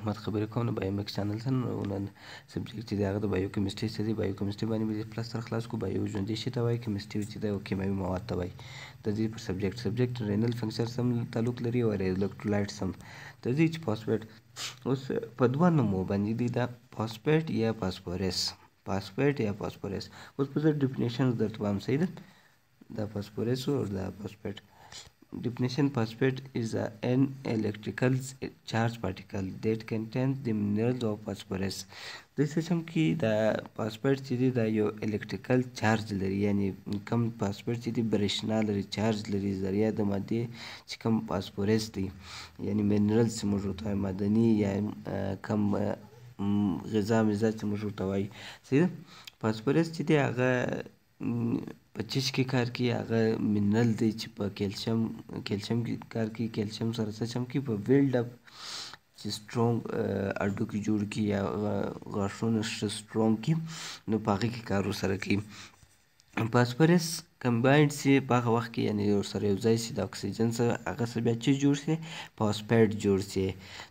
احمد خبرې کوم نو بایو میکس چینل ته نو نن سبجیکټ چې دی هغه د بایو کیمسټري څه دی بایو کیمسټري باندې به پلس سره خلاص کو بایو ژوندي شي ته وایي کیمسټري چې دی او کیمیاوي مواد ته وایي د دې پر سبجیکټ سبجیکټ رینل فنکشن سم تعلق لري او الکترولایټ سم د دې چې فاسفیټ اوس په دوه نومو باندې دی دا فاسفیټ یا فاسفورس فاسفیټ یا فاسفورس اوس په ډیفینیشن درته وایم صحیح ده د فاسفورس او د فاسفیټ definition phosphate is a, an electrical charged particle that contains the minerals of phosphorus د سیستم کې د فاسفیټ چې دی یو الکتریکل چارج لري یعنی کم فاسفیټ چې دی برېښنا لري چارج لري ذریعہ د ماده چې کم فاسفورس دی یعنی منرلز موږ ورته مدني یا کم غذا مزه چې موږ ورته وایي فاسفورس چې دی هغه په چش کې کار کوي هغه منرل دی چې په کیلشیم کیلشیم کې کار کوي کیلشیم سره څه چم کې په ویلډ اپ چې سټرونګ هډوکي جوړ کړي یا غاښونه سټرونګ کړي نو په هغې کې کار ورسره کوي فاسفورس کمباینډ سي په هغه وخت کې یعنې ورسره یو ځای سي د اکسیجن سره هغه څه بیا چې جوړ سي فاسفیټ جوړ سي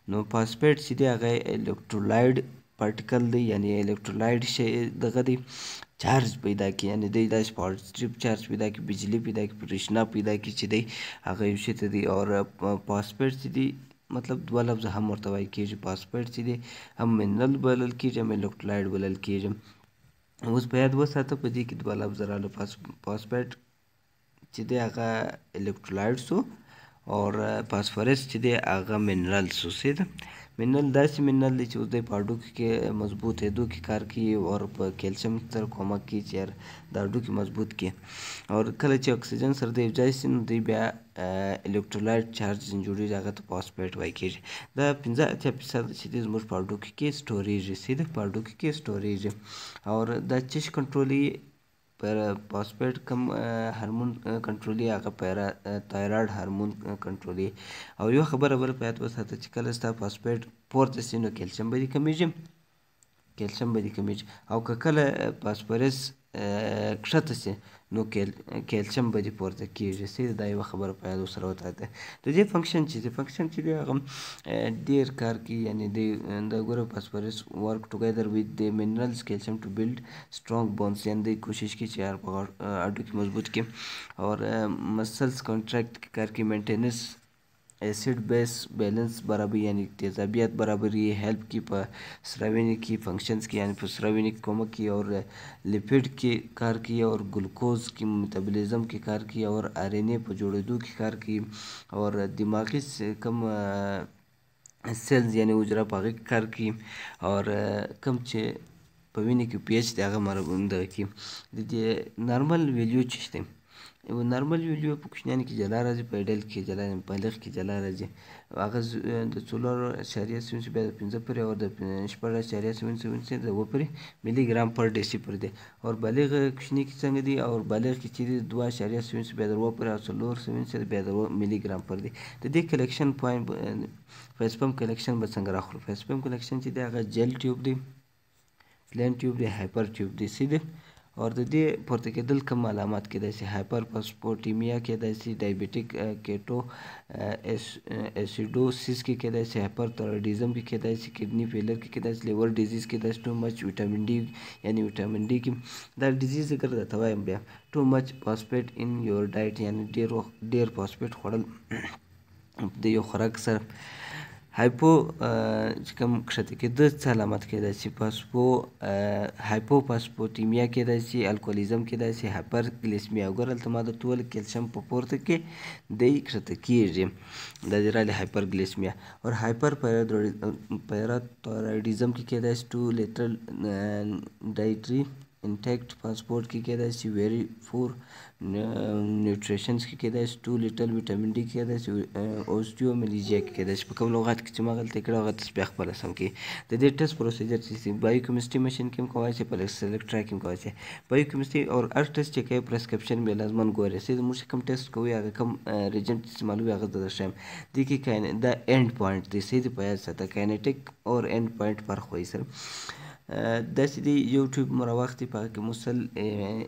نو فاسفیټ چې دی هغه الکټرولایډ پارټیکل دی یعنی الکترولایټ شی دغه دی چارج پیدا کی یعنی دی داسې پازیټیو چارج پیدا کی بجلی پیدا کی برېښنا پیدا کی چې دی هغه یو شی ته دی او فاسفیټ چې دی مطلب دوه لفظ هم ورته وایي کېږي فاسفیټ چې دی هم منرل بلل کېږي هم الکترولایټ بلل کېږي اوس په یاد وساته په دې کې دوه لفظ راله فاسفیټ چې دی هغه الکترولایټ سو اور فاسفورس چې دی هغه منرل سوسې ده منرل داسې منرل دی چې اوس دی په هډوکو کې مضبوط هډو کې کار کوي او په کیلشیم سره کومک کوي چې یار د هډوکي مضبوط کړي او کله چې اکسیجن سره دی ځای سي نو دی بیا الکترولایټ چارج جوړېږي هغه ته فاسفیټ وایي کېږي دا پنځه اتیا فیصد چې دی زموږ په هډوکو کې سټورېږي سي د په هډوکو کې سټورېږي او دا چش کنټرول یې پیرا فاسفیټ کوم هورمون کنټرولي هغه پیرا تایرایډ هورمون کنټرولي او یو خبره بل په یاد وساته چې کله ستا فاسفیټ پورته سي نو کلسیم به دې کمیږي کلسیم به دې کمیږي او که کله فاسفورس کښته سي نو کیلشیم به دې پورته کیږي صحیح دا یوه خبره په یاد ورسره وتاته د دې فنکشن چې دی فنکشن چې دی هغه ډېر کار کوي یعنې دی د ګوره فاسفورس ورک ټوګیدر ویت د منرالز کیلشیم ټو بلډ سټرونګ بونس یعنې دی کوشش کوي چې هر په هډو کې مضبوط کړي اور مسلس کانټریکټ کې کار کوي مینټیننس acid base balance बराबर यानी तेजाबियत बराबर ये हेल्प की स्राविनी की फंक्शंस की यानी स्राविनी कोमक की और लिपिड के कार की और ग्लूकोज की मेटाबॉलिज्म के कार की और आरएनए पर जोड़ेदू की कार की और दिमागी से कम सेल्स यानी उजरा पागे कार की और कम छे پوینه کې پی ایچ دی هغه مربوط ده کې د نارمل ویلیو چې نارمل ویډیو په کوچنیانو کې جلا راځي په ایډل کې جلا بالغ کې جلا راځي هغه د څلور اعشاریه سوین بیا د پنځه پورې او د شپږ اعشاریه سوین سوین د اووه پورې ملي ګرام پر ډیسي پورې دی او بالغ کوچني کې څنګه دی او بالغ کې چې دی دوه اعشاریه سوین بیا د اووه پورې او څلور سوین بیا د اووه ملي ګرام پر دی د دې کلیکشن پوینټ فیسپم کلیکشن به څنګه راخلو فیسپم کلیکشن چې دی هغه جل ټیوب دی پلین ټیوب دی هایپر ټیوب دی سیده او د دې پورته کېدل کوم علامات کېدای شي هایپر فاسفوټیمیا کېدای شي ډایبېټیک کیټو اسیډوسیس کې کېدای شي هایپر تایرویډیزم کې کېدای شي کډنی فیلر کې کېدای شي لیور ډیزیز کېدای شي ټو مچ ویټامین ډي یعنی ویټامین ډي کې دا ډیزیز ذکر درته وایم بیا ټو مچ فاسفیټ ان یور ډایټ یعنی ډېر ډېر فاسفیټ خوړل د یو خوراک سره هایپو چې کوم کښته کېده څه علامت کېدای شي پاسپو هایپو پاسپوټیمیا کېدای شي الکولیزم کېدای شي هایپر ګلیسمیا وګوره هلته ما درته وویل کیلشیم په پورته کې دی کښته کېږي دا دې راغلی هایپر ګلیسمیا اور هایپر پیراتورایډیزم کې کېدای شي ټو لیټرل ډایټري انټیکټ فاسفورس کې کېدای شي ویری فور نیوټریشنز کې کېدای شي ټو لیټل ویټامین ډي کې کېدای شي اوسټیومیلیجیا کې کېدای شي په کوم لغت کې چې ما غلطي کړې هغه ټیسټ بیا خپله سم کړي د دې ټیسټ پروسیجر چې بایو کیمسټري ماشین کې هم کولی شي په سلیکټرا کې هم کولی شي بایو کیمسټري او هر ټیسټ چې کوي پرسکرپشن بیا لازمن ګوري سي موږ چې کوم ټیسټ کوي هغه کوم ریجنټ استعمالوي هغه درته ښیم دې کې د اینډ پوینټ دی سي دې په یاد ساته کاینټیک اور اینډ پوینټ فرق وایي سره داسې دی یو ټیوب مو راواخیستې په هغه کې مو سل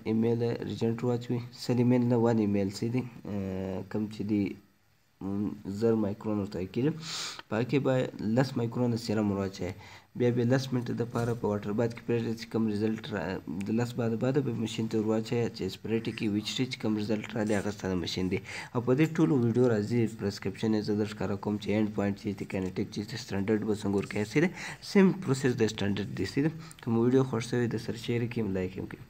ایمیله ریجنټ واچوي سل ایمیل نه ون ایمیل څه دی کوم چې دی زر مایکرون ورته کېږي په هغه کې به لس مایکرونه سیرم ور واچوئ بیا بیا لس منټه دپاره په واټر باد کې پرېږدئ چې کوم رزلټ را د لس باده بعده به مشین ته ور واچوئ چې سپریټې کې ویچټي چې کوم رزلټ راغلی هغه ستا د مشین دی او په دې ټولو ویډیو راځي پرسکرپشن یې زه در ښکاره کوم چې اینډ پوینټ چې دی کینیټیک چې سټنډرډ به څنګه ورکوي سي دی سیم پروسیس د سټنډرډ دی سي دی کوم ویډیو خوښ شوی د سر شیر کې هم لایک هم کوي